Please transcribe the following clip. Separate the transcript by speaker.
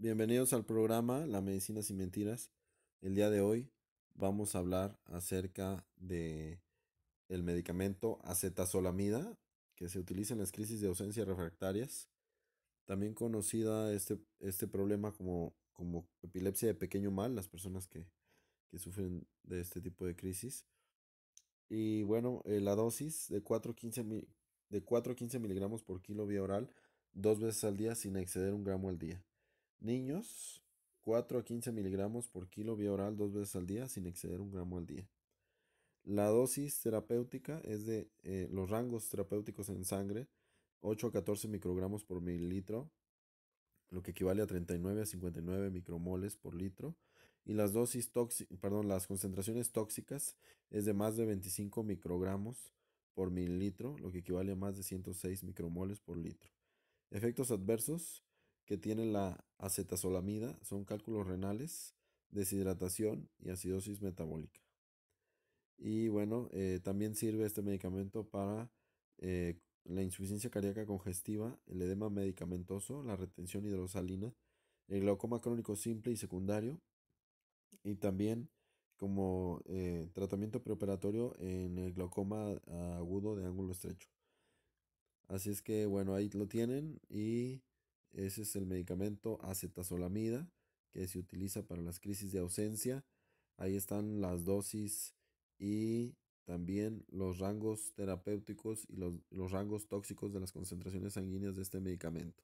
Speaker 1: Bienvenidos al programa La Medicina sin Mentiras. El día de hoy vamos a hablar acerca de el medicamento acetazolamida que se utiliza en las crisis de ausencia refractarias, también conocida este, este problema como, como epilepsia de pequeño mal, las personas que, sufren de este tipo de crisis. Y bueno, eh, la dosis de 4 a 15, 15 miligramos por kilo vía oral dos veces al día sin exceder un gramo al día. Niños, 4 a 15 miligramos por kilo vía oral dos veces al día sin exceder un gramo al día. La dosis terapéutica es de eh, los rangos terapéuticos en sangre, 8 a 14 microgramos por mililitro, lo que equivale a 39 a 59 micromoles por litro. Y las dosis tóxicas, perdón, las concentraciones tóxicas es de más de 25 microgramos por mililitro, lo que equivale a más de 106 micromoles por litro. Efectos adversos, que tiene la acetazolamida son cálculos renales, deshidratación y acidosis metabólica. Y bueno, eh, también sirve este medicamento para eh, la insuficiencia cardíaca congestiva, el edema medicamentoso, la retención hidrosalina, el glaucoma crónico simple y secundario, y también como eh, tratamiento preoperatorio en el glaucoma agudo de ángulo estrecho. Así es que bueno, ahí lo tienen y ese es el medicamento acetazolamida que se utiliza para las crisis de ausencia. Ahí están las dosis y también los rangos terapéuticos y los, los rangos tóxicos de las concentraciones sanguíneas de este medicamento.